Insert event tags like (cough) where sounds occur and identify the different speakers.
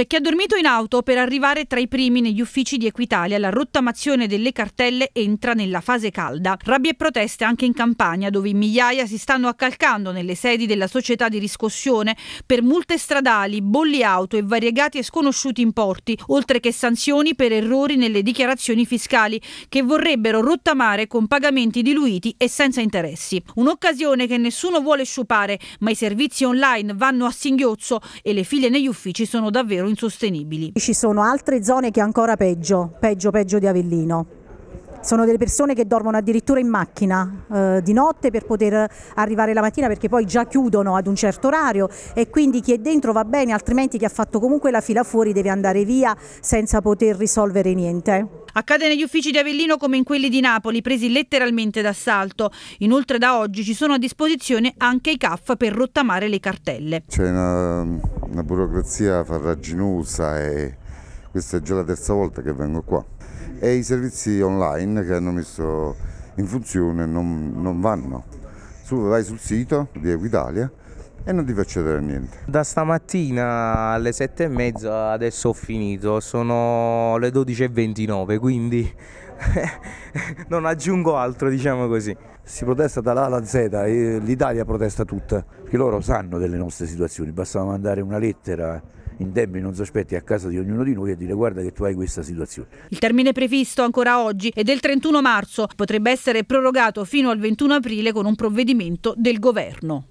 Speaker 1: C'è chi ha dormito in auto per arrivare tra i primi negli uffici di Equitalia. La rottamazione delle cartelle entra nella fase calda. Rabbia e proteste anche in Campania, dove migliaia si stanno accalcando nelle sedi della società di riscossione per multe stradali, bolli auto e variegati e sconosciuti importi, oltre che sanzioni per errori nelle dichiarazioni fiscali che vorrebbero rottamare con pagamenti diluiti e senza interessi. Un'occasione che nessuno vuole sciupare, ma i servizi online vanno a singhiozzo e le file negli uffici sono davvero insostenibili.
Speaker 2: Ci sono altre zone che ancora peggio, peggio, peggio di Avellino. Sono delle persone che dormono addirittura in macchina eh, di notte per poter arrivare la mattina perché poi già chiudono ad un certo orario e quindi chi è dentro va bene, altrimenti chi ha fatto comunque la fila fuori deve andare via senza poter risolvere niente.
Speaker 1: Accade negli uffici di Avellino come in quelli di Napoli, presi letteralmente d'assalto. Inoltre da oggi ci sono a disposizione anche i CAF per rottamare le cartelle.
Speaker 3: C'è una, una burocrazia farraginosa e questa è già la terza volta che vengo qua. E i servizi online che hanno messo in funzione non, non vanno. Tu vai sul sito di Equitalia e non ti faccio vedere niente.
Speaker 4: Da stamattina alle sette e mezza adesso ho finito, sono le 12.29 quindi
Speaker 5: (laughs) non aggiungo altro diciamo così. Si protesta dall'A alla Z, eh, l'Italia protesta tutta, perché loro sanno delle nostre situazioni, bastava mandare una lettera in tempi non sospetti a casa di ognuno di noi e dire guarda che tu hai questa situazione.
Speaker 1: Il termine previsto ancora oggi è del 31 marzo, potrebbe essere prorogato fino al 21 aprile con un provvedimento del governo.